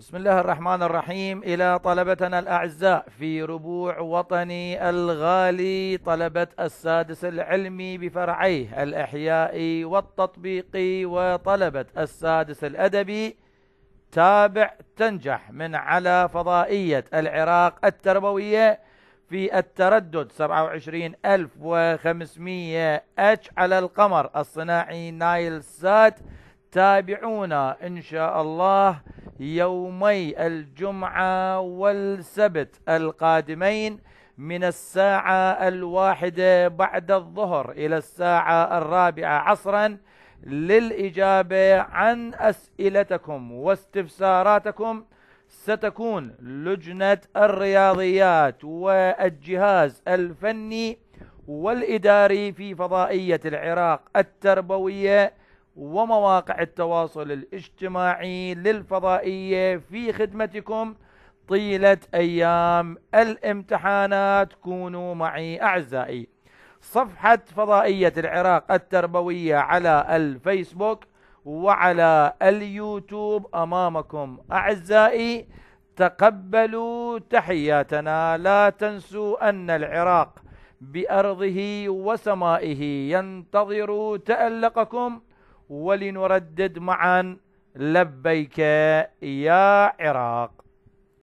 بسم الله الرحمن الرحيم إلى طلبتنا الأعزاء في ربوع وطني الغالي طلبة السادس العلمي بفرعيه الإحيائي والتطبيقي وطلبة السادس الأدبي تابع تنجح من على فضائية العراق التربوية في التردد 27500 اتش على القمر الصناعي نايل سات تابعونا إن شاء الله يومي الجمعة والسبت القادمين من الساعة الواحدة بعد الظهر إلى الساعة الرابعة عصرا للإجابة عن أسئلتكم واستفساراتكم ستكون لجنة الرياضيات والجهاز الفني والإداري في فضائية العراق التربوية ومواقع التواصل الاجتماعي للفضائية في خدمتكم طيلة أيام الامتحانات كونوا معي أعزائي صفحة فضائية العراق التربوية على الفيسبوك وعلى اليوتيوب أمامكم أعزائي تقبلوا تحياتنا لا تنسوا أن العراق بأرضه وسمائه ينتظر تألقكم ولنردد معا لبيك يا عراق